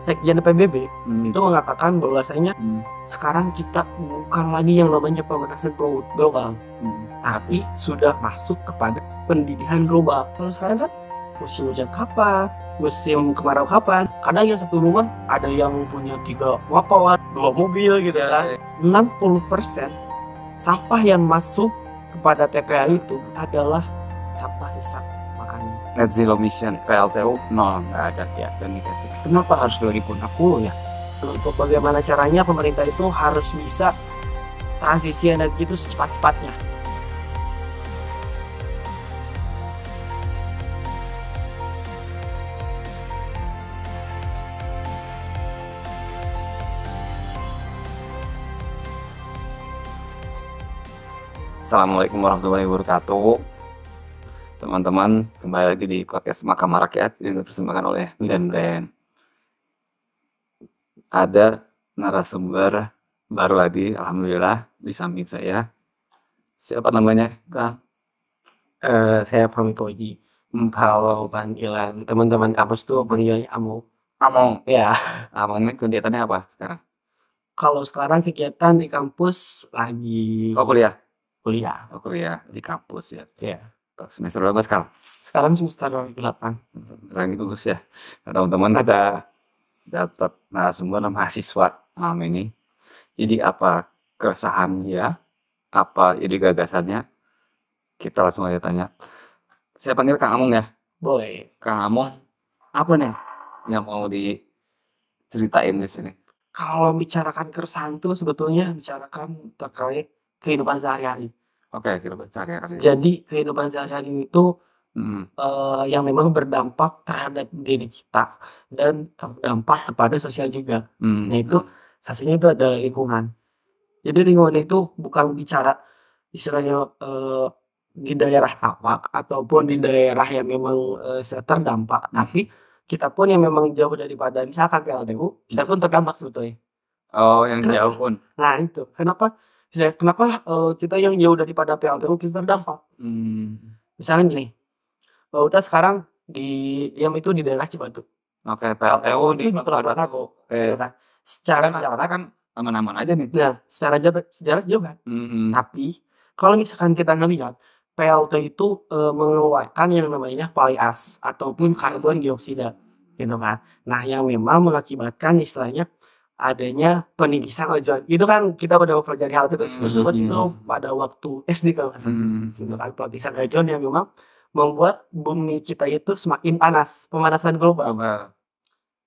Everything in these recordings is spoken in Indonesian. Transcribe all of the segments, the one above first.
Sekjen PBB hmm. itu mengatakan bahwasanya hmm. sekarang kita bukan lagi yang namanya pemanasan global, hmm. tapi sudah masuk kepada pendidikan global. Kalau sekarang kan musim hujan kapan, musim kemarau kapan, kadang yang satu rumah ada yang punya tiga wapawan, dua mobil gitu ya, kan. Ya. persen sampah yang masuk kepada TPA itu adalah sampah hisap net zero mission PLTU No, nggak ada ya Dan negatif kenapa harus 2060 ya untuk bagaimana caranya pemerintah itu harus bisa transisi energi itu secepat-cepatnya Assalamualaikum warahmatullahi wabarakatuh teman-teman kembali lagi di podcast Makam Rakyat yang dipersembahkan oleh dan Brand. Ada narasumber baru lagi, alhamdulillah di samping saya. Siapa namanya, Kang? Uh, eh, saya Pam Koji. Kalau panggilan teman-teman kampus tuh panggilannya Amo. Amo, Ya. ya. Amo, ini kegiatannya apa sekarang? Kalau sekarang kegiatan di kampus lagi. Oh kuliah. Kuliah. Oh kuliah di kampus ya. Iya. Yeah semester berapa sekarang? Sekarang semester delapan. Sekarang itu lulus ya. Nah, teman-teman ada dapat narasumber mahasiswa malam ini. Jadi apa keresahan ya? Apa ide gagasannya? Kita langsung aja tanya. Saya panggil Kang Amung ya? Boleh. Kang Amung, apa nih yang mau diceritain di sini? Kalau bicarakan keresahan itu sebetulnya bicarakan terkait kehidupan sehari-hari Oke, kehidupan sehari Jadi kehidupan sehari-hari itu hmm. uh, yang memang berdampak terhadap diri kita dan berdampak kepada sosial juga. Hmm. Nah itu sasinya itu ada lingkungan. Jadi lingkungan itu bukan bicara istilahnya, uh, di daerah apa ataupun di daerah yang memang, uh, terdampak, hmm. tapi kita pun yang memang jauh daripada misalkan PLTU, kita hmm. pun terdampak sebetulnya. Oh, yang jauh pun? nah itu, kenapa Misalnya, kenapa uh, kita yang jauh daripada PLTU kita terdampak? Hmm. Misalnya gini, Pak eh, Uta sekarang di diam itu di daerah Cibatu. Oke, okay, PLTU di Pelabuhan Dua Okay. secara jarak kan, kan aman-aman aja nih. Ya, secara jarak sejarah jauh kan. Mm -hmm. Tapi kalau misalkan kita ngelihat PLT itu e, mengeluarkan yang namanya polyas ataupun karbon dioksida gitu kan. Nah, yang memang mengakibatkan istilahnya adanya peninggisan ojol itu kan kita udah mempelajari hal itu terus hmm. itu iya. pada waktu SD kalau nggak hmm. gitu kan peninggisan ojol yang memang membuat bumi kita itu semakin panas pemanasan global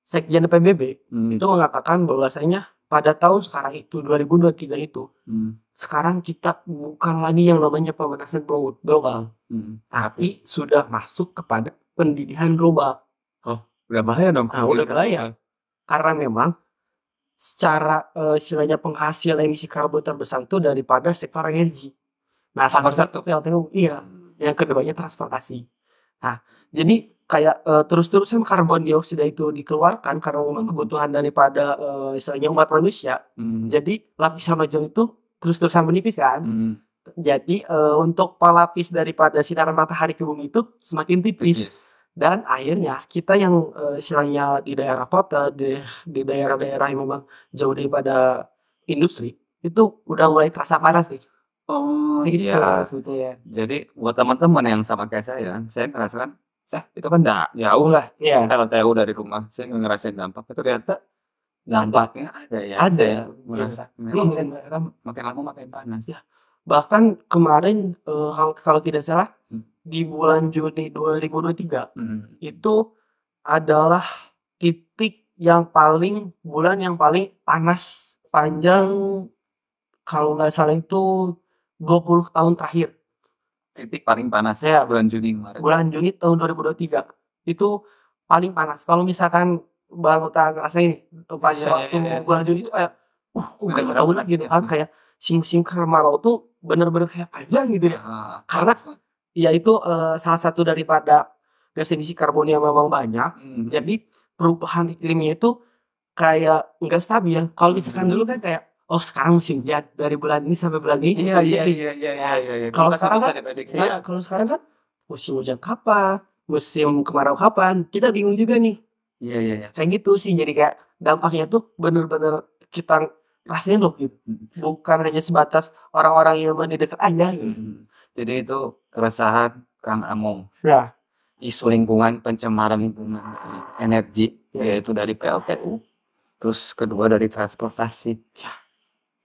sekjen PBB hmm. itu mengatakan bahwasanya pada tahun sekarang itu 2023 itu hmm. sekarang kita bukan lagi yang namanya pemanasan global hmm. tapi sudah masuk kepada pendidikan global oh udah bahaya dong nah, udah bahaya iya. karena memang secara uh, istilahnya penghasil emisi karbon terbesar itu daripada sektor energi. Nah, salah satu PLTU iya. Hmm. Yang keduanya transportasi. Nah, jadi kayak uh, terus-terusan karbon dioksida itu dikeluarkan karena memang kebutuhan daripada uh, istilahnya umat manusia. Hmm. Jadi lapisan ozon itu terus-terusan menipis kan. Hmm. Jadi uh, untuk pelapis daripada sinar matahari ke bumi itu semakin tipis. Yes dan akhirnya kita yang e, eh, istilahnya di daerah kota di di daerah-daerah yang memang jauh daripada industri itu udah mulai terasa panas nih oh gitu, iya sebetulnya jadi buat teman-teman yang sama kayak saya saya ngerasakan eh ya, itu kan dah jauh lah yeah. kalau udah di rumah saya ngerasain dampak itu ternyata dampaknya ada ya ada ya. merasa ya. memang hmm. saya makin lama makin panas ya bahkan kemarin uh, kalau tidak salah hmm di bulan Juni 2023 hmm. itu adalah titik yang paling bulan yang paling panas panjang kalau nggak salah itu 20 tahun terakhir titik paling panas ya bulan Juni kemarin bulan Juni tahun 2023 itu paling panas kalau misalkan baru tak ngerasa ini pas ya, waktu ya, ya. bulan Juni itu kayak uh udah tahun lagi gitu ya. kan kayak sim sim kemarau tuh bener-bener kayak panjang gitu ya iya. karena yaitu uh, salah satu daripada gas emisi karbon yang memang banyak. Mm. Jadi perubahan iklimnya itu kayak enggak stabil. Kalau hmm. misalkan dulu kan kayak oh sekarang musim hujan dari bulan ini sampai bulan ini. Iya iya iya, iya iya iya iya. Kalau sekarang kan ya, kalau sekarang kan musim hujan kapan, musim kemarau kapan, kita bingung juga nih. Iya iya iya. Kayak gitu sih jadi kayak dampaknya tuh benar-benar kita rasain loh gitu. hmm. Bukan hanya sebatas orang-orang yang di dekat aja. Gitu. Mm. Jadi itu keresahan Kang Among. Ya. Isu lingkungan, pencemaran lingkungan eh, energi, yaitu dari PLTU. Terus kedua dari transportasi. Ya.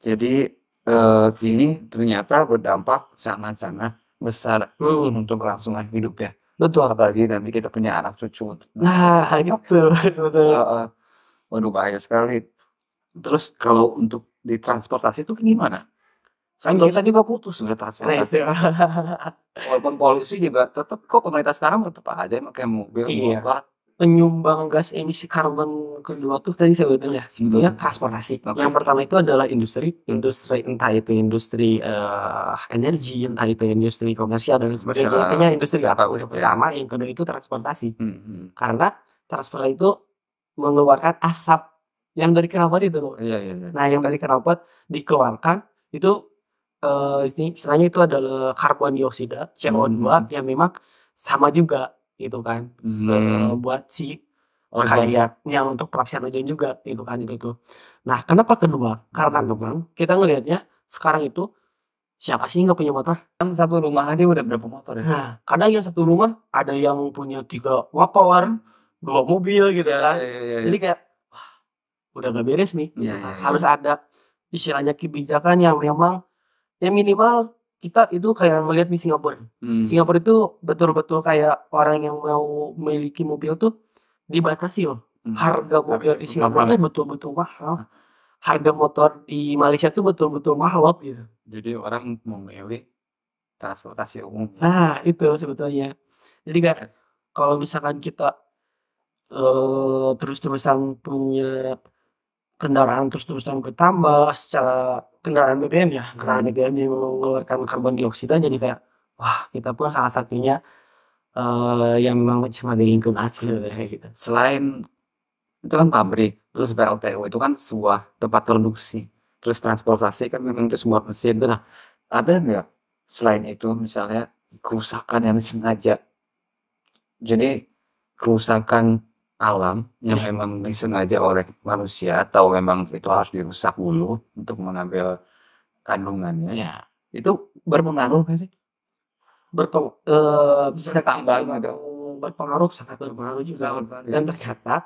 Jadi eh, ini ternyata berdampak sangat-sangat besar hmm. untuk kelangsungan hidup ya. Betul. Apalagi nanti kita punya anak cucu. Nah, itu. Betul. waduh, bahaya sekali. Terus kalau untuk di transportasi itu gimana? Sayang kan kita juga putus sebenarnya transportasi. Iya. Walaupun polusi juga tetap kok pemerintah sekarang tetap aja pakai mobil iya. Penyumbang gas emisi karbon kedua tuh tadi saya bilang ya sebetulnya transportasi. Okay. Yang pertama itu adalah industri, industri entah itu industri uh, energi, entah itu industri komersial dan sebagainya. Intinya industri apa? Yang pertama, yang kedua itu transportasi. Hmm, Karena transportasi itu mengeluarkan asap yang dari kenalpot itu. Iya, iya, iya. Nah, yang dari kenalpot dikeluarkan itu Eh, ini uh, istilahnya itu adalah karbon dioksida, CO2 hmm. yang memang sama juga gitu kan, s hmm. eh, buat si oh, iya. kayak yang untuk pelapisan aja juga gitu kan itu tuh. Nah kenapa kedua, karena memang kita ngelihatnya sekarang itu siapa sih nggak punya motor? Kan satu rumah aja udah berapa motor ya? Nah, kadang yang satu rumah ada yang punya tiga motor, dua mobil gitu Ya kan. ya ya ya Jadi kayak, wah udah gak beres nih Ya Harus ada istilahnya kebijakan yang memang ya minimal kita itu kayak melihat di Singapura. Hmm. Singapura itu betul-betul kayak orang yang mau memiliki mobil tuh dibatasi loh. Hmm. Harga mobil di Singapura itu betul-betul mahal. Harga motor di Malaysia itu betul-betul mahal loh gitu. Jadi orang mau memilih transportasi umum. Nah, itu sebetulnya. Jadi kan kalau misalkan kita uh, terus-terusan punya kendaraan terus-terusan bertambah secara kendaraan BBM ya hmm. kendaraan BBM yang mengeluarkan karbon dioksida jadi kayak wah kita pun salah satunya uh, yang memang mencemari lingkungan gitu, ya, gitu. selain itu kan pabrik terus PLTU itu kan sebuah tempat produksi terus transportasi kan memang itu semua mesin nah ada nggak selain itu misalnya kerusakan yang sengaja jadi kerusakan alam yang ya. memang disengaja oleh manusia atau memang itu harus dirusak dulu untuk mengambil kandungannya ya. itu berpengaruh kan sih Berpeng, eh, bisa tambah ada berpengaruh sangat berpengaruh juga dan tercatat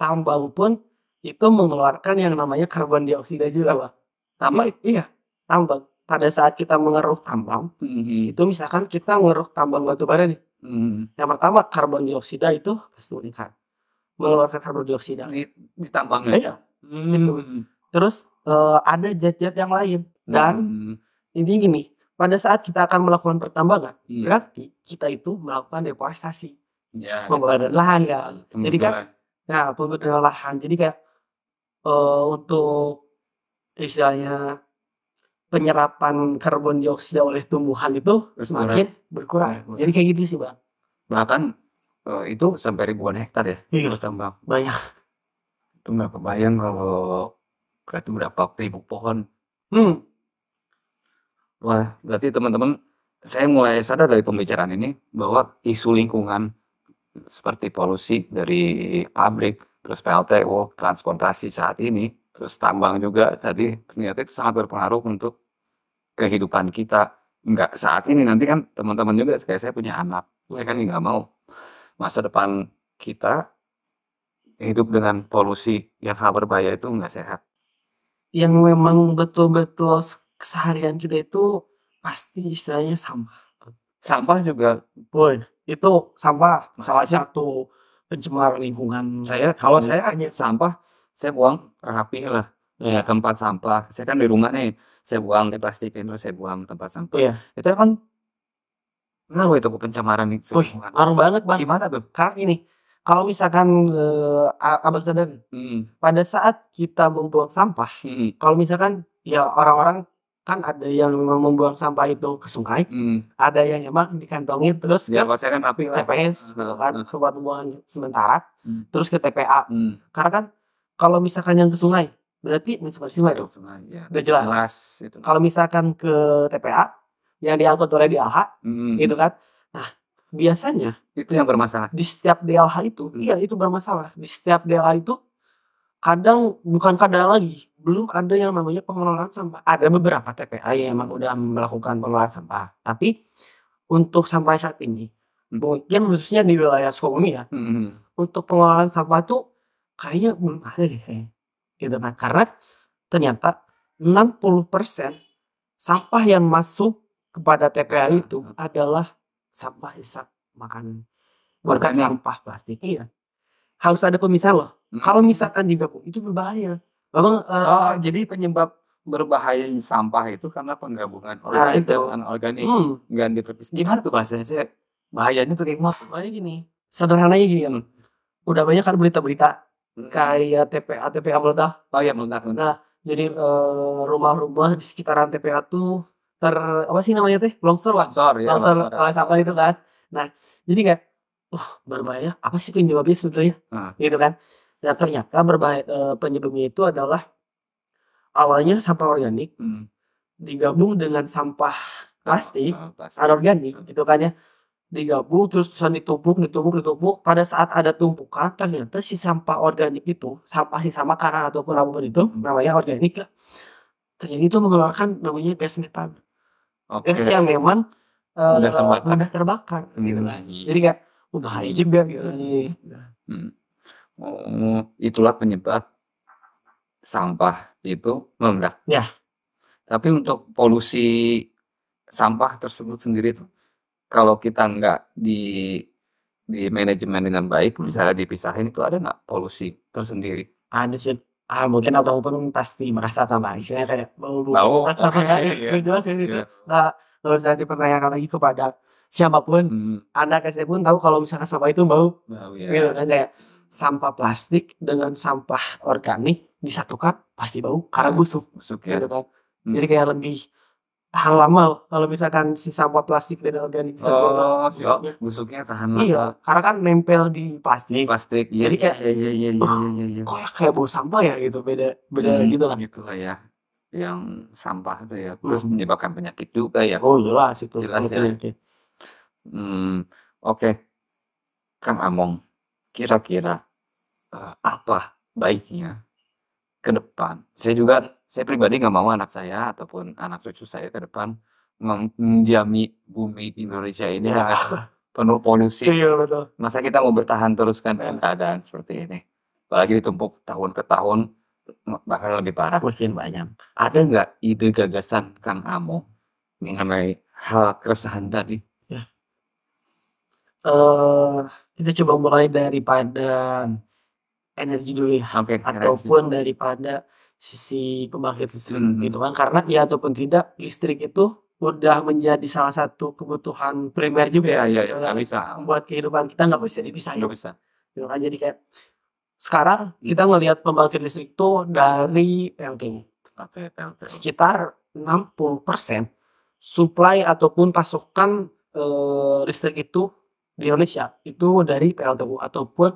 tambang pun itu mengeluarkan yang namanya karbon dioksida juga pak tambang iya tambang pada saat kita mengeruk tambang mm-hmm. itu misalkan kita mengeruk tambang batu bara nih mm-hmm. yang pertama karbon dioksida itu pasti meningkat mengeluarkan karbon dioksida di, tambangnya ya. Iya. Gitu. hmm. terus uh, ada zat-zat yang lain hmm. dan hmm. intinya gini pada saat kita akan melakukan pertambangan hmm. berarti kita itu melakukan deforestasi ya, pembuatan lahan ya jadi kan nah pembuatan lahan jadi kayak uh, untuk istilahnya penyerapan karbon dioksida oleh tumbuhan itu semakin berkurang. berkurang. Jadi kayak gitu sih bang. Bahkan Eh, itu sampai ribuan hektar ya Iya. kalau tambang. Banyak. Itu nggak kebayang kalau itu berapa ribu pohon. hmm Wah, berarti teman-teman, saya mulai sadar dari pembicaraan ini bahwa isu lingkungan seperti polusi dari pabrik, terus PLTU, transportasi saat ini, terus tambang juga tadi, ternyata itu sangat berpengaruh untuk kehidupan kita. enggak saat ini, nanti kan teman-teman juga kayak saya punya anak, saya kan nggak mau masa depan kita hidup dengan polusi yang sangat berbahaya itu nggak sehat. Yang memang betul-betul keseharian kita itu pasti istilahnya sampah. Sampah juga. Boy, itu sampah salah satu pencemar lingkungan. Saya kalau saya hanya sampah, saya buang rapi lah. Ya. tempat sampah. Saya kan di rumah nih, saya buang di plastik ini saya buang tempat sampah. Ya. Itu kan Kenapa itu pencemaran itu? Wih, parah banget bang. Gimana tuh? Karena ini, kalau misalkan uh, abang sadar, hmm. pada saat kita membuang sampah, hmm. kalau misalkan ya orang-orang kan ada yang memang membuang sampah itu ke sungai, hmm. ada yang emang dikantongin terus ya, kan, kan api, TPS, eh, gitu kan ke eh. buat pembuangan sementara, hmm. terus ke TPA. Hmm. Karena kan kalau misalkan yang ke sungai, berarti mencemari sungai dong. Sungai, ya. Udah jelas. jelas itu. Kalau misalkan ke TPA, yang diangkut oleh AHA, hmm. gitu kan nah biasanya itu yang bermasalah di setiap DLH itu hmm. iya itu bermasalah di setiap DLH itu kadang bukan kadang lagi belum ada yang namanya pengelolaan sampah ada beberapa TPA yang emang udah melakukan pengelolaan sampah tapi untuk sampai saat ini hmm. mungkin khususnya di wilayah Sukabumi ya hmm. untuk pengelolaan sampah tuh kayaknya belum ada deh gitu kan karena ternyata 60% sampah yang masuk kepada TPA iya. itu adalah sampah hisap makanan. Bukan sampah plastik. Iya. Harus ada pemisah loh. Hmm. Kalau misalkan digabung itu berbahaya. Memang uh, oh, jadi penyebab berbahaya sampah itu karena penggabungan nah, organik nah, dengan organik hmm. nggak dipisah. Gimana tuh bahasanya? Saya bahayanya tuh kayak Bahaya gini. Sederhananya gini kan. Udah banyak kan berita-berita hmm. kayak TPA TPA meledak. Oh iya meledak. Nah, jadi eh, rumah-rumah di sekitaran TPA tuh ter apa sih namanya teh longsor lah longsor ya, longsor, longsor, itu kan nah jadi kayak uh berbahaya apa sih penyebabnya sebetulnya nah. gitu kan nah ternyata berbahaya e, penyebabnya itu adalah awalnya sampah organik hmm. digabung dengan sampah plastik, nah, plastik. anorganik hmm. gitu kan ya digabung terus terusan ditumpuk ditumpuk ditumpuk pada saat ada tumpukan ternyata si sampah organik itu sampah sama karang ataupun apapun itu hmm. namanya organik lah ternyata itu mengeluarkan namanya gas metan okay. gas yang memang uh, eh, udah terbakar, udah terbakar hmm. gitu lah. Jadi kayak udah hari juga gitu. Hmm. hmm. Oh, itulah penyebab sampah itu meledak. Ya. Tapi untuk polusi sampah tersebut sendiri itu kalau kita nggak di di manajemen dengan baik, misalnya dipisahin itu ada nggak polusi tersendiri? Ada sih ah mungkin abang pun pasti merasa sama, istilahnya kayak oh, mau mau okay, iya. jelas ya itu iya. nah nggak usah dipertanyakan lagi pada siapapun hmm. anak SD pun tahu kalau misalkan sampah itu bau oh, yeah. gitu kan kayak sampah plastik dengan sampah organik disatukan pasti bau karena busuk, busuk ya. gitu kan hmm. jadi kayak lebih tahan lama kalau misalkan si sampah plastik dan organik bisa oh, busuknya. busuknya tahan lama. Iya, karena kan nempel di plastik. Plastik. Iya, Jadi iya, kayak iya, iya, iya, iya, iya, iya. iya. kok ya kayak bau sampah ya gitu, beda beda hmm, gitu lah. Gitu lah ya. Yang sampah itu ya hmm. terus hmm. menyebabkan penyakit juga ya. Oh, jelas itu. Jelas ya. Hmm, oke. Okay. Kang Among, kira-kira uh, apa baiknya ke depan? Saya juga saya hmm. pribadi nggak mau anak saya ataupun anak cucu saya ke depan mendiami bumi Indonesia ini yang penuh polusi. Iya betul. Masa kita mau bertahan terus kan dengan keadaan seperti ini? Apalagi ditumpuk tahun ke tahun bahkan lebih parah mungkin banyak. Ada nggak ide gagasan Kang Amo mengenai hal keresahan tadi? Ya. Uh, kita coba mulai daripada energi dulu ya, okay, ataupun energy. daripada sisi pembangkit listrik hmm. gitu kan karena ya ataupun tidak listrik itu udah menjadi salah satu kebutuhan primer juga ya, ya, ya, ya gak bisa buat kehidupan kita nggak bisa dipisahin nggak gitu. bisa gitu kan jadi kayak sekarang kita melihat pembangkit listrik itu dari PLTU sekitar 60 persen supply ataupun pasokan e, listrik itu di Indonesia itu dari PLTU ataupun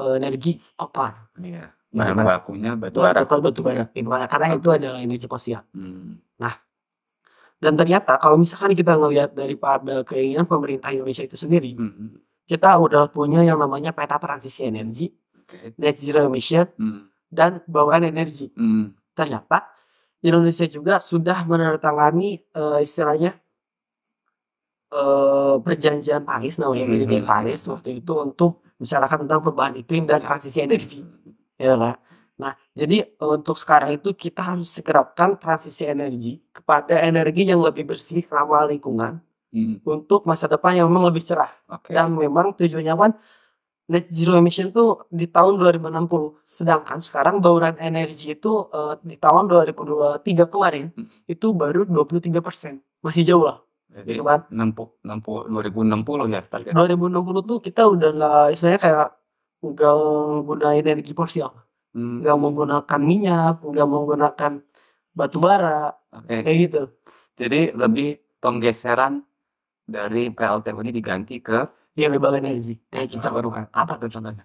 e, energi kotor. Yeah Nah, Bahan bakunya batu bara. Betul batu bara, Karena itu adalah energi fosil. Hmm. Nah, dan ternyata kalau misalkan kita ngelihat dari pada keinginan pemerintah Indonesia itu sendiri, hmm. kita udah punya yang namanya peta transisi energi, okay. net zero emission, hmm. dan bauran energi. Hmm. Ternyata Indonesia juga sudah menandatangani uh, eh, istilahnya uh, perjanjian Paris namanya hmm. Paris waktu itu untuk misalkan tentang perubahan iklim dan transisi energi. Hmm Ya lah. Kan? Nah, jadi eh, untuk sekarang itu kita harus segerakan transisi energi kepada energi yang lebih bersih ramah lingkungan hmm. untuk masa depan yang memang lebih cerah. Okay. Dan memang tujuannya kan net zero emission itu di tahun 2060. Sedangkan sekarang bauran energi itu uh, di tahun 2023 kemarin hmm. itu baru 23%. Masih jauh lah. Jadi 60, 60, 2060 ya target. 2060 tuh kita udah lah istilahnya kayak nggak menggunakan energi fosil, hmm. nggak menggunakan minyak, nggak menggunakan batu bara, okay. kayak gitu. Jadi lebih penggeseran dari PLTU ini diganti ke ya renewable energy, nah, energi terbarukan. Apa tuh contohnya?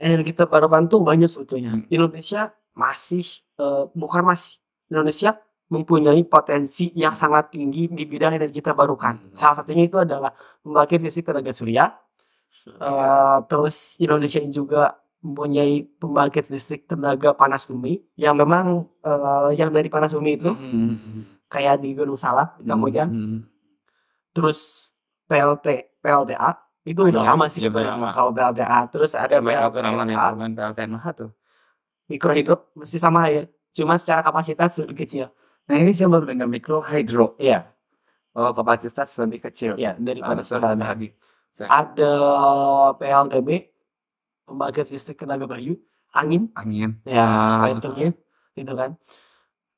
Energi terbarukan tuh banyak sebetulnya. Hmm. Indonesia masih uh, bukan masih Indonesia mempunyai potensi yang sangat tinggi di bidang energi terbarukan. Hmm. Salah satunya itu adalah pembangkit listrik tenaga surya, Eh, terus Indonesia juga mempunyai pembangkit listrik tenaga panas bumi yang memang uh, yang dari panas bumi itu hmm. hmm, hmm. kayak di Gunung Salak di hmm, Kamboja hmm. terus PLT PLTA itu udah apa lama sih ya, kalau PLTA terus ada PLTA PLTA, PLTA Maha tuh mikrohidro masih sama ya cuma secara kapasitas lebih kecil nah ini siapa dengan mikrohidro iya oh kapasitas lebih kecil Iya dari ah, panas bumi ada PLTB pembangkit listrik tenaga bayu angin angin ya ah. itu gitu kan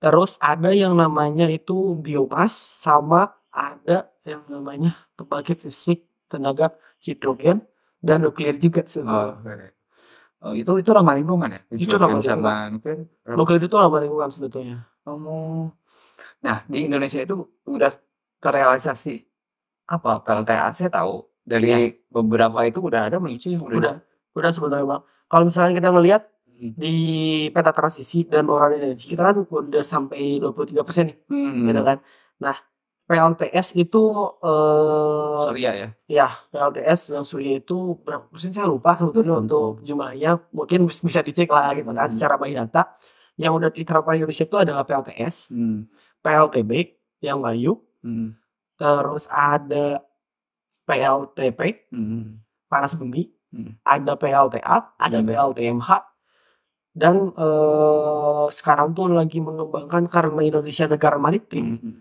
terus ada yang namanya itu biomas sama ada yang namanya pembangkit listrik tenaga hidrogen dan nuklir juga sih oh, oh, itu itu ramah lingkungan ya itu, itu ramah lingkungan nuklir itu ramah lingkungan sebetulnya oh, nah di Indonesia itu udah terrealisasi apa PLTA saya tahu dari ya. beberapa itu udah ada menuju udah udah, udah sebetulnya bang kalau misalnya kita ngelihat hmm. di peta transisi dan orang energi kita kan udah sampai 23 persen nih hmm. gitu kan nah PLTS itu eh Surya ya. Ya, PLTS dan Surya itu berapa persen saya lupa sebetulnya hmm. untuk jumlahnya mungkin bisa dicek lah gitu kan hmm. secara by data. Yang udah diterapkan Indonesia itu adalah PLTS, hmm. PLTB yang layu, Hmm. Terus ada PLTP, hmm. panas bumi, hmm. ada PLTA, ada hmm. Iya. PLTMH, dan uh, sekarang tuh lagi mengembangkan karena Indonesia negara maritim -hmm.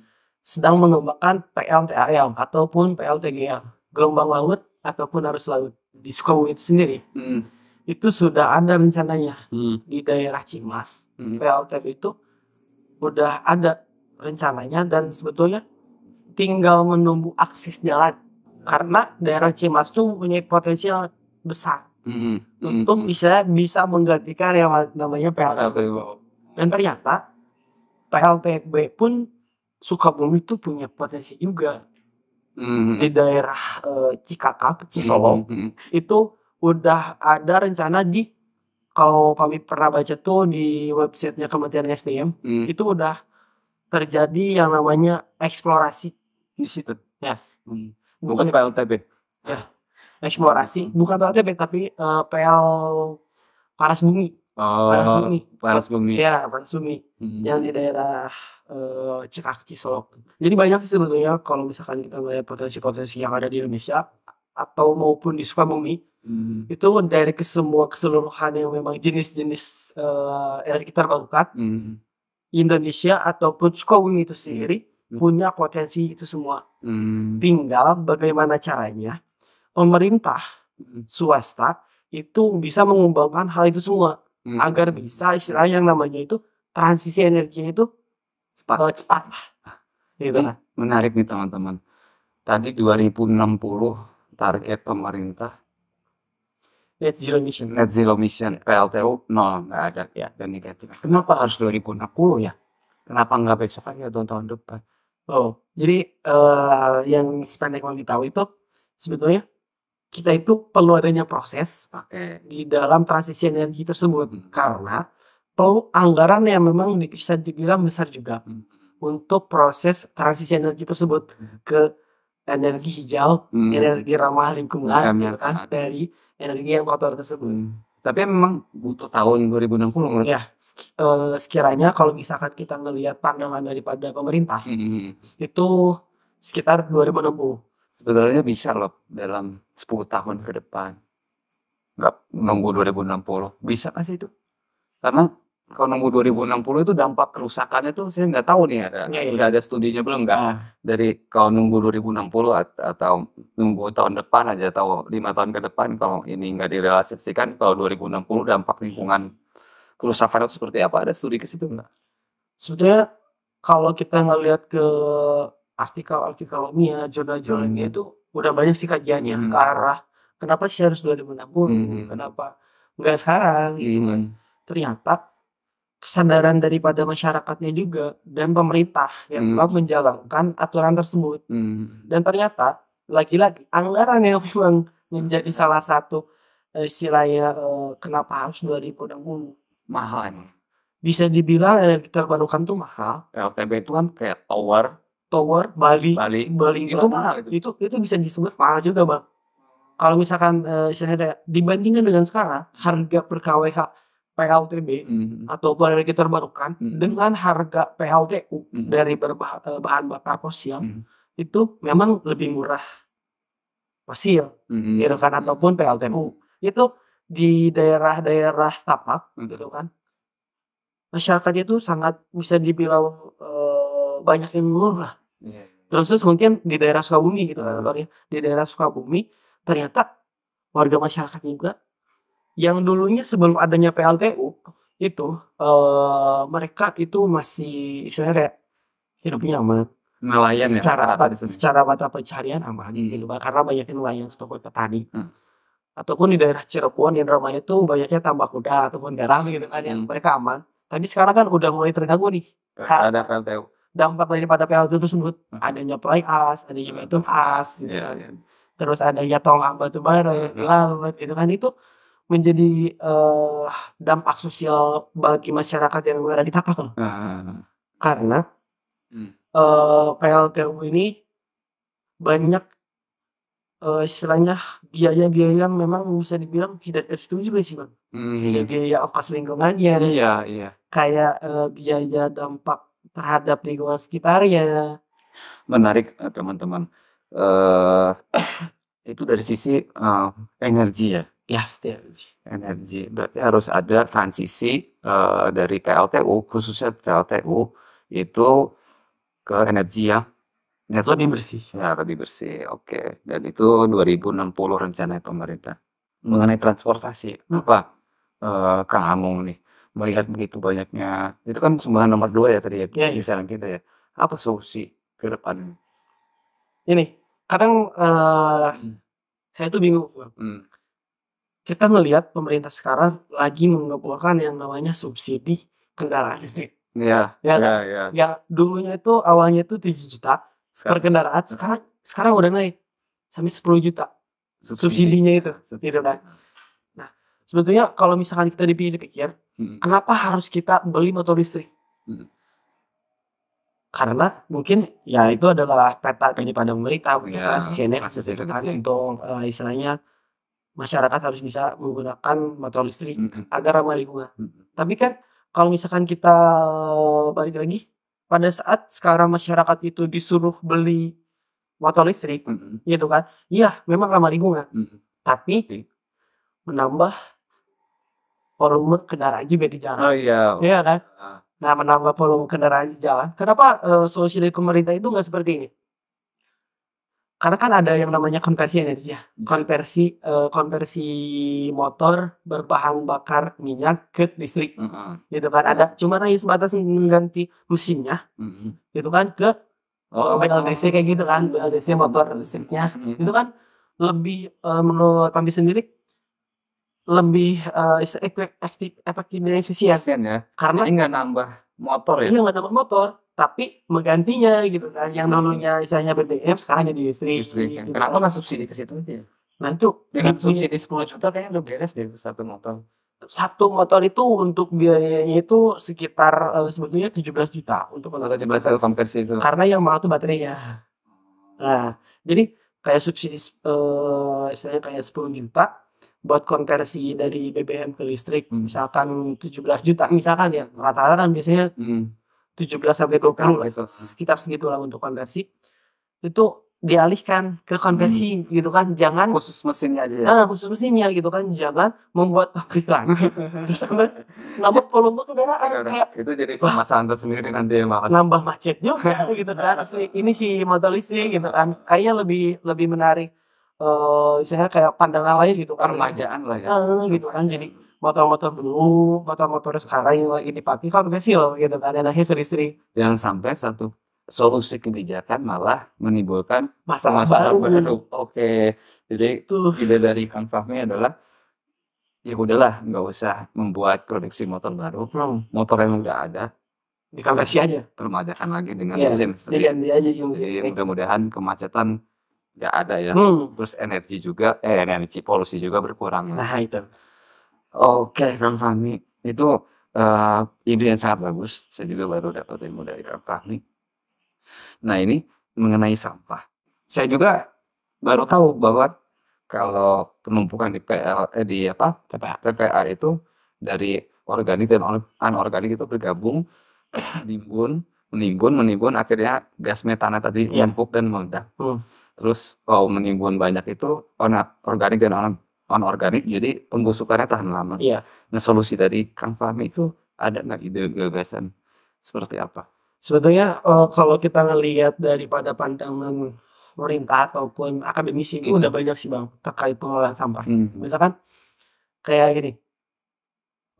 sedang mengembangkan PLTAM ataupun PLTGA gelombang laut ataupun arus laut di Sukabumi itu sendiri Hmm. itu sudah ada rencananya hmm. di daerah Cimas PLTP hmm. PLTP itu udah ada rencananya dan sebetulnya tinggal menunggu akses jalan karena daerah Cimas tuh punya yang besar mm-hmm. untuk mm-hmm. bisa bisa menggantikan yang namanya PLTB dan ternyata PLTB pun Sukabumi itu punya potensi juga mm-hmm. di daerah e, eh, Cikakap Cisolo mm-hmm. mm-hmm. itu udah ada rencana di kalau kami pernah baca tuh di websitenya Kementerian SDM mm. itu udah terjadi yang namanya eksplorasi di situ. Yes. Mm bukan PLTB ya eksplorasi bukan PLTB tapi uh, eh, PL panas bumi oh, panas bumi panas bumi ya panas bumi hmm. yang di daerah uh, eh, Cikaki Solok jadi banyak sih sebenarnya kalau misalkan kita melihat potensi-potensi yang ada di Indonesia atau maupun di Sukabumi hmm. itu dari kesemua keseluruhan yang memang jenis-jenis uh, eh, energi terbarukan hmm. Indonesia ataupun Sukabumi itu sendiri hmm. punya potensi itu semua Hmm. Tinggal bagaimana caranya pemerintah hmm. swasta itu bisa mengembangkan hal itu semua hmm. agar bisa istilah yang namanya itu transisi energi itu cepat cepat gitu. Ini kan. menarik nih teman-teman. Tadi 2060 target pemerintah net zero emission net zero emission PLTU nol nggak ada ya dan negatif. Kenapa harus 2060 ya? Kenapa nggak besok aja tahun-tahun depan? Oh, jadi uh, yang sependek mau diketahui itu sebetulnya kita itu perlu adanya proses pakai di dalam transisi energi tersebut hmm. karena perlu anggaran yang memang bisa dibilang besar juga hmm. untuk proses transisi energi tersebut hmm. ke energi hijau, hmm. energi ramah lingkungan, hmm. kan, dari energi yang kotor tersebut. Hmm tapi memang butuh tahun 2060 menurut ya sekiranya kalau misalkan kita ngelihat pandangan daripada pemerintah mm-hmm. itu sekitar 2060 Sebenarnya bisa loh dalam 10 tahun ke depan nggak nunggu 2060 bisa nggak sih itu karena kalau nunggu 2060 itu dampak kerusakannya tuh saya nggak tahu nih ada ya, ya. udah ada studinya belum nggak ah. dari kalau nunggu 2060 atau nunggu tahun depan aja atau lima tahun ke depan kalau ini nggak direalisasikan kalau 2060 dampak lingkungan kerusakan itu seperti apa ada studi ke situ nggak? Sebetulnya kalau kita ngelihat ke artikel-artikel ilmiah jurnal jurnalnya hmm. itu udah banyak sih kajiannya hmm. ke arah kenapa sih harus 2060 hmm. kenapa nggak sekarang gitu kan. hmm. ternyata kesadaran daripada masyarakatnya juga dan pemerintah yang hmm. telah menjalankan aturan tersebut. Hmm. Dan ternyata lagi-lagi anggaran yang memang menjadi salah satu eh, istilahnya uh, kenapa harus dua ribu 2060 mahal bisa dibilang energi terbarukan tuh mahal LTB itu kan kayak tower tower Bali Bali, Bali itu Bali. mahal itu. itu itu bisa disebut mahal juga bang kalau misalkan uh, istilahnya dibandingkan dengan sekarang harga per kWh PLTB mm-hmm. atau bahan energi terbarukan mm-hmm. dengan harga PLTU mm-hmm. dari berbah- eh, bahan bakar fosil mm-hmm. itu memang lebih murah fosil mm-hmm. gitu kan ataupun PLTU itu di daerah-daerah tapak mm-hmm. gitu kan masyarakat itu sangat bisa dibilang e, banyak yang murah yeah. terus mungkin di daerah Sukabumi gitu kan mm-hmm. Ya. di daerah Sukabumi ternyata warga masyarakat juga yang dulunya sebelum adanya PLTU itu uh, mereka itu masih istilahnya kayak hidupnya aman nelayan ya? secara ya, apa secara mata pencarian aman hmm. gitu karena banyaknya nelayan ataupun petani hmm. ataupun di daerah Cirebon yang ramai itu banyaknya tambak kuda ataupun garam gitu kan yang hmm. mereka aman tapi sekarang kan udah mulai terganggu nih ada PLTU dampak pada PLTU tersebut hmm. adanya proyek as adanya yang itu as gitu yeah, kan. yeah. terus adanya tol batu bara ya, hmm. itu gitu kan itu menjadi eee, eh, dampak sosial bagi masyarakat yang memang ada di Tapakeng. Uh. Ah, ah, ah. Karena, hmm. uh, PLTU ini banyak, eee, eh, istilahnya biaya-biaya memang bisa dibilang tidak tertutup juga sih, Bang. Hmm. Ya, biaya ongkos lingkungannya, Iya iya. kayak, eee, biaya dampak terhadap lingkungan sekitarnya. Menarik, teman-teman, eee, itu dari sisi, eee, energi ya. Ya, setiap energi. Berarti harus ada transisi uh, dari PLTU, khususnya PLTU, itu ke energi yang net lebih bersih. Ya, lebih bersih. Oke. Dan itu 2060 rencana pemerintah. Mengenai transportasi, apa uh, eh, Kang Amung nih melihat begitu banyaknya, itu kan sumbangan nomor dua ya tadi ya, ya, ya. kita ya. Apa solusi ke depan? Ini, kadang uh, hmm. saya tuh bingung. Hmm kita ngelihat pemerintah sekarang lagi mengeluarkan yang namanya subsidi kendaraan listrik. Iya. Ya, ya, ya. dulunya itu awalnya itu 7 juta sekarang. per kendaraan, sekarang sekarang udah naik sampai 10 juta subsidi. subsidinya itu, subsidi. gitu kan. Nah, sebetulnya kalau misalkan kita dipikir-pikir, hmm. kenapa harus kita beli motor listrik? Hmm. Karena mungkin ya itu adalah peta daripada pemerintah iya. untuk ya, transisi energi gitu kan? untuk uh, istilahnya masyarakat harus bisa menggunakan motor listrik mm-hmm. agar ramah lingkungan. Mm-hmm. Tapi kan kalau misalkan kita eh, balik lagi pada saat sekarang masyarakat itu disuruh beli motor listrik, mm-hmm. gitu kan? Iya, memang ramah lingkungan. Mm-hmm. Tapi menambah volume kendaraan juga di jalan. Oh iya. Iya kan? Ah. Nah, menambah volume kendaraan di jalan. Kenapa uh, solusi dari pemerintah itu nggak seperti ini? karena kan ada yang namanya konversi energi ya konversi uh, konversi motor berbahan bakar minyak ke listrik mm -hmm. gitu kan ada cuma hanya sebatas mengganti mesinnya mm -hmm. gitu kan ke oh. BLDC kayak gitu kan BLDC motor listriknya mm -hmm. itu kan lebih uh, menurut kami sendiri lebih uh, efektif efektif dan efisien ya karena nggak nambah motor ya iya nggak nambah motor tapi menggantinya gitu kan yang hmm. dulunya misalnya BBM sekarang jadi listrik. Ya. gitu. Kenapa nggak subsidi ke situ aja? Nah itu dengan subsidi sepuluh juta kayaknya udah beres deh satu motor. Satu motor itu untuk biayanya itu sekitar uh, sebetulnya belas juta untuk motor 17 juta konversi itu. Karena yang mahal tuh baterainya. Nah, jadi kayak subsidi uh, istilahnya kayak sepuluh juta buat konversi dari BBM ke listrik hmm. misalkan belas juta misalkan ya rata-rata kan biasanya hmm. 17 sampai 20 lah itu. Sekitar segitulah untuk konversi. Itu dialihkan ke konversi hmm. gitu kan jangan khusus mesinnya aja ya? nah, khusus mesinnya gitu kan jangan membuat pabrik lagi terus nambah nambah volume kendaraan ya kayak itu jadi permasalahan tersendiri nanti ya nambah macet juga gitu kan ini si motor listrik gitu kan kayaknya lebih lebih menarik eh uh, saya kayak pandangan lain gitu kan permajaan lah ya uh, gitu kan jadi motor-motor dulu motor-motor sekarang yang lagi dipakai konvensional gitu kan ada heavy listrik jangan sampai satu solusi kebijakan malah menimbulkan masalah, masalah baru. baru. Oke, jadi Tuh. ide dari Kang Fahmi adalah ya udahlah nggak usah membuat produksi motor baru, hmm. motor yang udah ada dikonversi aja, permajakan lagi dengan yeah. mesin. Jadi, aja Jadi mudah-mudahan kemacetan nggak ada ya. Hmm. Terus energi juga, eh energi polusi juga berkurang. Ya. Nah itu. Oke, Kang Fahmi. Itu, eee, eh, ide yang sangat bagus. Saya juga baru dapat ilmu dari Kang Fahmi. Nah, ini mengenai sampah. Saya juga baru tahu bahwa kalau penumpukan di PL eh, di apa, TPA TPA itu dari organik dan anorganik itu bergabung menimbun, menimbun menimbun akhirnya gas metana tadi yeah. lumpuh dan meledak. hmm. Terus, kalau oh, menimbun banyak itu organik dan organik jadi pembusukannya tahan lama. Iya. Nah solusi dari Kang Fahmi itu ada nggak ide gagasan seperti apa? Sebetulnya uh, kalau kita ngelihat daripada pandangan pemerintah ataupun akademisi hmm. itu udah banyak sih bang terkait pengelolaan sampah. Hmm. Misalkan kayak gini,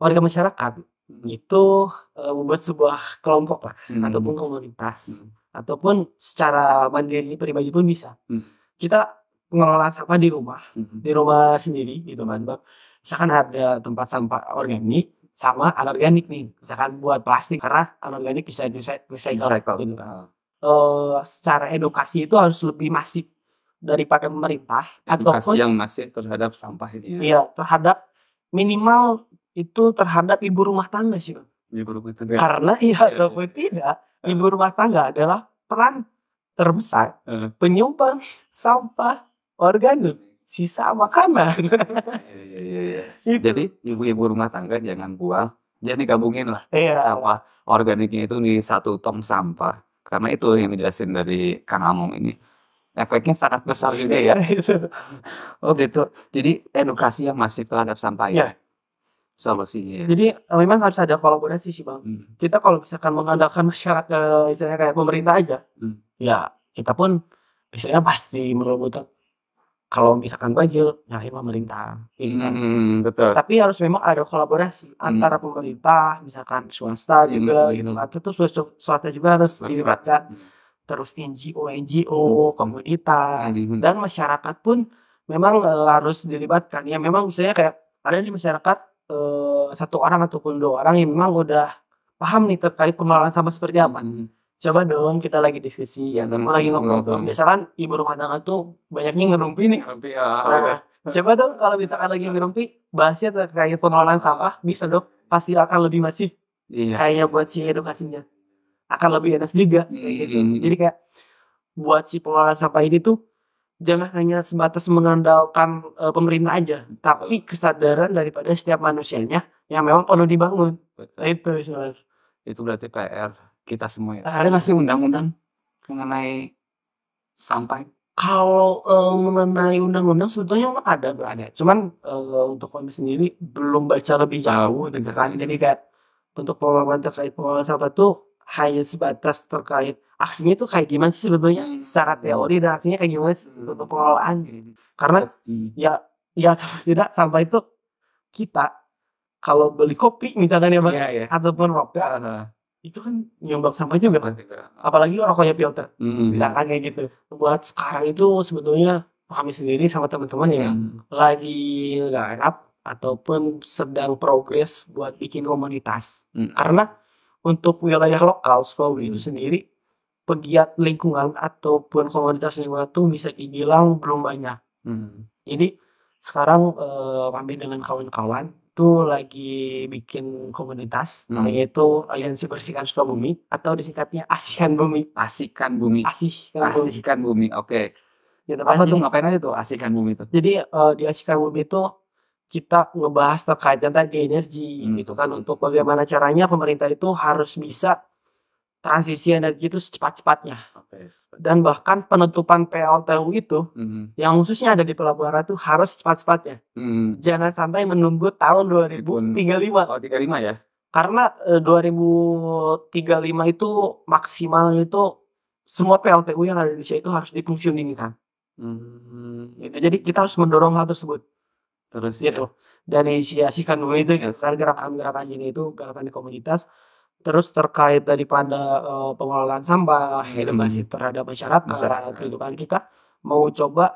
warga masyarakat hmm. itu eh, membuat sebuah kelompok lah hmm. ataupun komunitas hmm. ataupun secara mandiri pribadi pun bisa. Hmm. Kita pengelolaan sampah di rumah, hmm. di rumah sendiri gitu kan. Misalkan ada tempat sampah organik sama anorganik nih. Misalkan buat plastik karena anorganik bisa recycle. recycle. Gitu. Uh, secara edukasi itu harus lebih masif daripada pemerintah edukasi ataupun, yang masih terhadap sampah ini ya. Iya, terhadap minimal itu terhadap ibu rumah tangga sih. Ibu rumah tangga. Karena ya iya, iya. ataupun ya. tidak, ibu rumah tangga adalah peran terbesar uh. penyumbang sampah organik sisa makanan. Iya, iya, iya. Gitu. Jadi ibu-ibu rumah tangga jangan buang, jadi gabungin lah iya. sampah organiknya itu di satu tong sampah. Karena itu yang dijelasin dari Kang Among ini. Efeknya sangat besar juga ya. Gitu. oh gitu. Jadi edukasi yang masih terhadap sampah ya. Solusinya. Ya? Jadi memang harus ada kolaborasi sih bang. Hmm. Kita kalau misalkan mengandalkan masyarakat, eh, misalnya kayak pemerintah aja, hmm. ya kita pun misalnya pasti merobotan kalau misalkan banjir ya nyalahin pemerintah mm, betul. tapi harus memang ada kolaborasi hmm. antara pemerintah misalkan swasta iya, juga hmm. gitu kan itu swasta, juga harus dilibatkan terus NGO NGO hmm, hmm. komunitas hmm. dan masyarakat pun memang uh, harus dilibatkan ya memang misalnya kayak ada di masyarakat uh, satu orang ataupun dua orang yang memang udah paham nih terkait pengelolaan sama seperti apa hmm coba dong kita lagi diskusi ya lagi iya, ngobrol biasa kan ibu rumah tangga tuh banyaknya ngerumpi nih ya nah, coba dong kalau misalkan lagi ngerumpi bahasnya terkait pengelolaan sampah bisa dong pasti akan lebih masif iya. kayaknya buat si edukasinya akan lebih enak juga hmm, gitu. Hmm. jadi kayak buat si pengelola sampah ini tuh jangan hanya sebatas mengandalkan e, pemerintah aja, tapi kesadaran daripada setiap manusianya yang memang perlu dibangun. Betul. Itu sebenarnya. Itu berarti PR kita semua. Ya. Ada nggak sih undang-undang mengenai sampai Kalau uh, mengenai undang-undang sebetulnya ada ada. Cuman uh, untuk kami sendiri belum baca lebih jauh gitu kan. Jadi kayak untuk pengalaman terkait pengelolaan sampah tuh hanya sebatas terkait aksinya itu kayak gimana sih sebetulnya secara teori dan aksinya kayak gimana sih hmm. untuk pengelolaan gitu. Karena hmm. ya ya tidak sampai itu kita kalau beli kopi misalnya nih bang yeah, yeah. ataupun rokok uh itu kan nyumbang sampah juga kan iya. apalagi rokoknya filter mm-hmm. misalkan kayak gitu buat sekarang itu sebetulnya kami sendiri sama teman-teman mm. ya hmm. lagi nggak enak ataupun sedang progres buat bikin komunitas mm. karena untuk wilayah lokal mm-hmm. itu hmm. sendiri pegiat lingkungan ataupun komunitas lingkungan itu bisa dibilang belum banyak mm. jadi sekarang eh, kami dengan kawan-kawan itu lagi bikin komunitas hmm. yaitu Aliansi Bersihkan bumi atau disingkatnya Asihkan Bumi. Asihkan Bumi. Asihkan, Asihkan Bumi. Oke. Okay. Ya, gitu, Apa tuh ngapain aja tuh Asihkan Bumi itu? Jadi uh, di Asihkan Bumi itu kita ngebahas terkait tentang energi hmm. gitu kan untuk bagaimana caranya pemerintah itu harus bisa transisi energi itu secepat-cepatnya. Dan bahkan penutupan PLTU itu mm-hmm. yang khususnya ada di Pelabuhan Ratu harus secepat-cepatnya. Mm-hmm. Jangan sampai menunggu tahun 2035. Oh, 35 ya. Karena e, 2035 itu maksimal itu semua PLTU yang ada di Indonesia itu harus kan. Mm-hmm. Jadi kita harus mendorong hal tersebut. Terus gitu. Ya. Dan inisiasikan dulu itu yes. Ya. gerakan-gerakan ini itu gerakan di komunitas Terus terkait daripada, uh, pengelolaan sampah, hmm. edukasi hmm. terhadap masyarakat, Masyarakat. Eh, kehidupan kita mau coba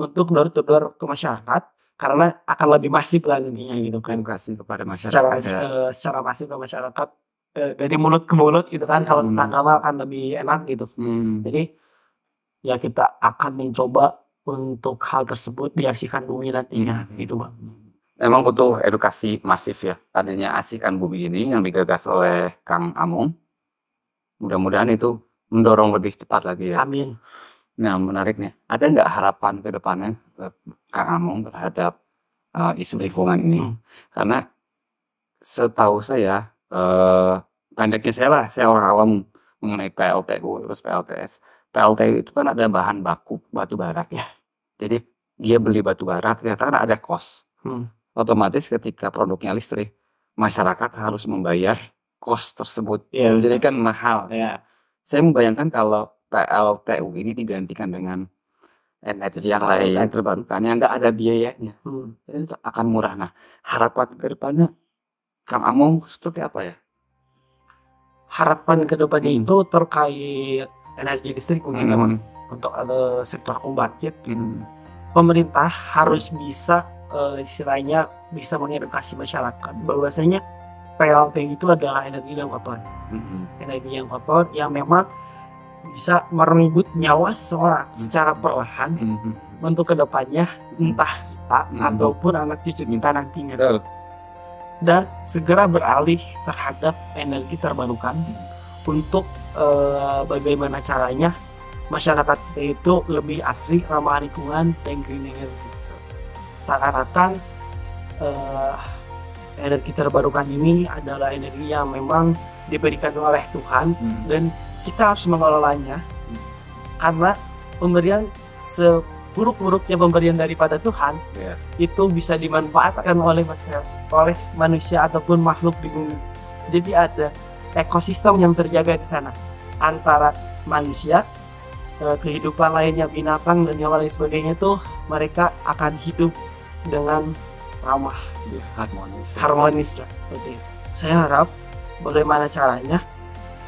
untuk door to door ke masyarakat karena akan lebih masif lagi jadinya gitu kan. kasih kepada masyarakat secara, ya. Eh, secara masif ke masyarakat, uh, dari mulut ke mulut gitu kan kalau hmm. tanggal akan lebih enak gitu. hmm. Jadi, ya kita akan mencoba untuk hal tersebut diaksikan dulu nantinya, hmm. gitu Bang memang butuh edukasi masif ya. Adanya asikan bumi ini yang digagas oleh Kang Amung. Mudah-mudahan itu mendorong lebih cepat lagi ya. Amin. Nah menariknya, ada nggak harapan ke depannya eh, Kang Amung terhadap uh, isu lingkungan ini? Hmm. Karena setahu saya, uh, pendeknya saya lah, saya orang awam mengenai PLTU terus PLTS. PLTU itu kan ada bahan baku batu bara ya. Jadi dia beli batu bara ternyata kan ada kos. Hmm otomatis ketika produknya listrik masyarakat harus membayar kos tersebut. Yeah, iya, Jadi kan mahal. Yeah. Saya membayangkan kalau PLTU ini digantikan dengan energi yang lain iya. yang yang nggak ada biayanya hmm. itu akan murah nah harapan kedepannya, Kang Among seperti apa ya harapan kedepannya hmm. itu terkait energi listrik mungkin hmm. untuk ada eh, sektor pembangkit hmm. pemerintah harus bisa uh, istilahnya bisa mengedukasi masyarakat bahwasanya PLT itu adalah energi yang kotor mm-hmm. energi yang kotor yang memang bisa merenggut nyawa seseorang mm-hmm. secara perlahan mm-hmm. untuk kedepannya mm. entah kita mm-hmm. ataupun anak cucu kita nantinya Betul. dan segera beralih terhadap energi terbarukan untuk uh, bagaimana caranya masyarakat itu lebih asri ramah lingkungan dan green energy seakan-akan uh, eh, energi terbarukan ini adalah energi yang memang diberikan oleh Tuhan hmm. dan kita harus mengelolanya hmm. karena pemberian seburuk-buruknya pemberian daripada Tuhan yeah. itu bisa dimanfaatkan oleh manusia, oleh manusia ataupun makhluk di bumi. Jadi ada ekosistem yang terjaga di sana antara manusia eh, kehidupan lainnya binatang dan yang lain sebagainya itu mereka akan hidup dengan ramah ya, harmonis harmonis lah seperti itu saya harap bagaimana caranya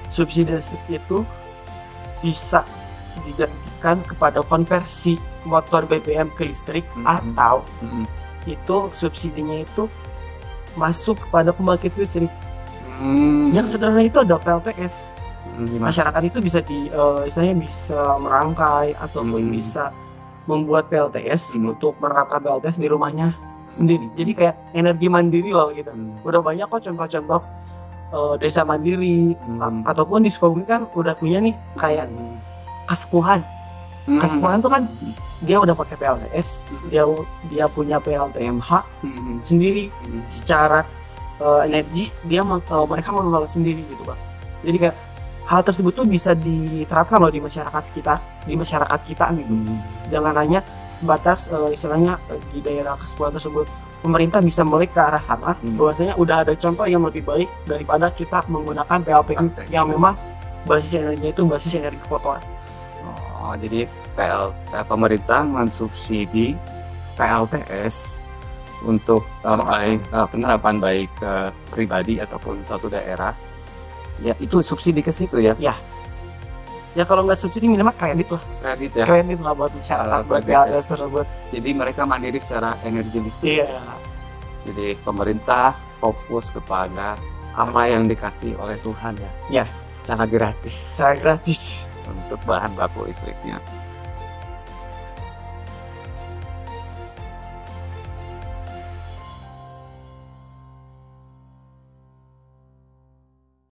subsidi itu bisa digantikan kepada konversi motor BBM ke listrik mm -hmm. atau mm -hmm. itu subsidinya itu masuk kepada pembangkit listrik mm. yang sederhana itu ada PLTS mm, masyarakat itu bisa di uh, eh, misalnya bisa merangkai ataupun mm. bisa membuat PLTS hmm. untuk merata PLTS di rumahnya sendiri. Jadi kayak energi mandiri loh gitu. Hmm. Udah banyak kok contoh-contoh uh, desa mandiri hmm. ataupun di Sukabumi kan udah punya nih kayak kesepuhan. Hmm. Kesepuhan tuh kan dia udah pakai PLTS, hmm. dia dia punya PLTMH hmm. sendiri hmm. secara uh, energi dia uh, mereka mengelola sendiri gitu, Pak. Jadi kayak hal tersebut tuh bisa diterapkan loh di masyarakat sekitar di masyarakat kita gitu hmm. jangan hanya sebatas uh, istilahnya eh, di daerah kesepuluhan tersebut pemerintah bisa melek ke arah sana hmm. bahwasanya udah ada contoh yang lebih baik daripada kita menggunakan PLPU okay. yang memang basis energinya itu basis energi kotor oh jadi PL, eh, pemerintah mensubsidi PLTS untuk uh, baik, uh, penerapan baik uh, pribadi ataupun suatu daerah ya itu subsidi ke situ ya ya ya kalau nggak subsidi minimal kredit lah kredit ya kredit lah buat masyarakat uh, buat PLS ya. tersebut jadi mereka mandiri secara energi listrik ya jadi pemerintah fokus kepada apa yang dikasih oleh Tuhan ya ya secara gratis secara gratis untuk bahan baku listriknya